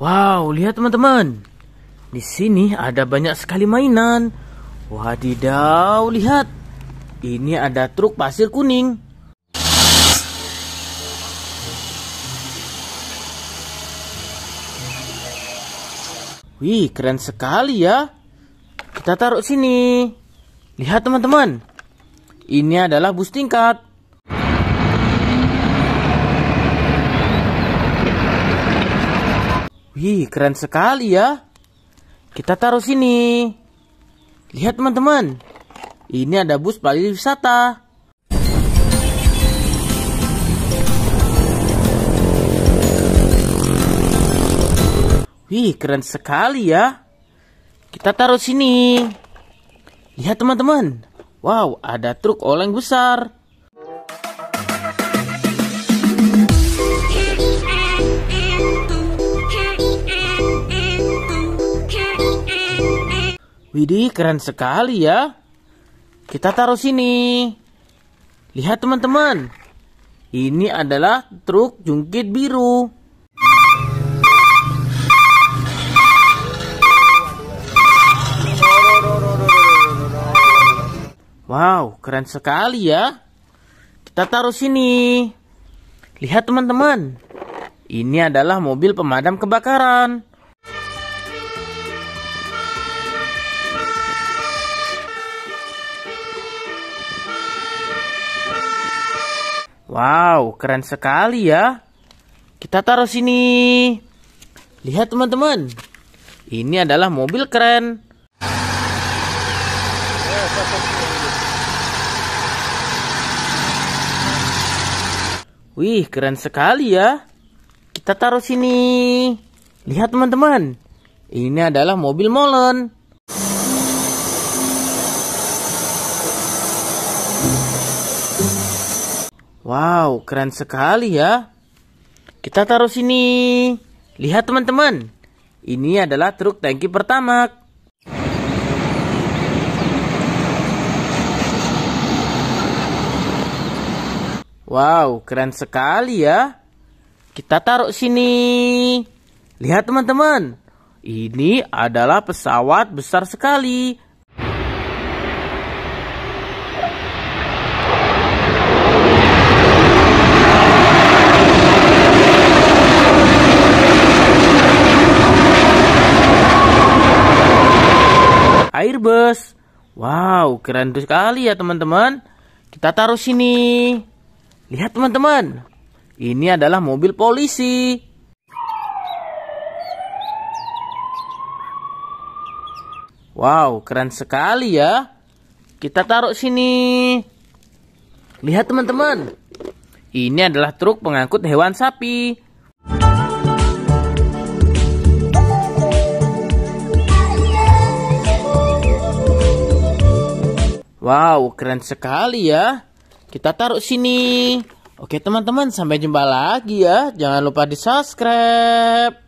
Wow, lihat teman-teman. Di sini ada banyak sekali mainan. Wadidaw, lihat. Ini ada truk pasir kuning. Wih, keren sekali ya. Kita taruh sini. Lihat teman-teman. Ini adalah bus tingkat. Wih, keren sekali ya. Kita taruh sini. Lihat teman-teman. Ini ada bus pariwisata. Wih, keren sekali ya. Kita taruh sini. Lihat teman-teman. Wow, ada truk oleng besar. Widih, keren sekali ya. Kita taruh sini. Lihat teman-teman. Ini adalah truk jungkit biru. Wow, keren sekali ya. Kita taruh sini. Lihat teman-teman. Ini adalah mobil pemadam kebakaran. Wow, keren sekali ya. Kita taruh sini. Lihat teman-teman. Ini adalah mobil keren. Wih, keren sekali ya. Kita taruh sini. Lihat teman-teman. Ini adalah mobil molen. Wow, keren sekali ya. Kita taruh sini. Lihat teman-teman. Ini adalah truk tangki pertama. Wow, keren sekali ya. Kita taruh sini. Lihat teman-teman. Ini adalah pesawat besar sekali. airbus. Wow, keren sekali ya teman-teman. Kita taruh sini. Lihat teman-teman. Ini adalah mobil polisi. Wow, keren sekali ya. Kita taruh sini. Lihat teman-teman. Ini adalah truk pengangkut hewan sapi. Wow, keren sekali ya. Kita taruh sini. Oke teman-teman, sampai jumpa lagi ya. Jangan lupa di subscribe.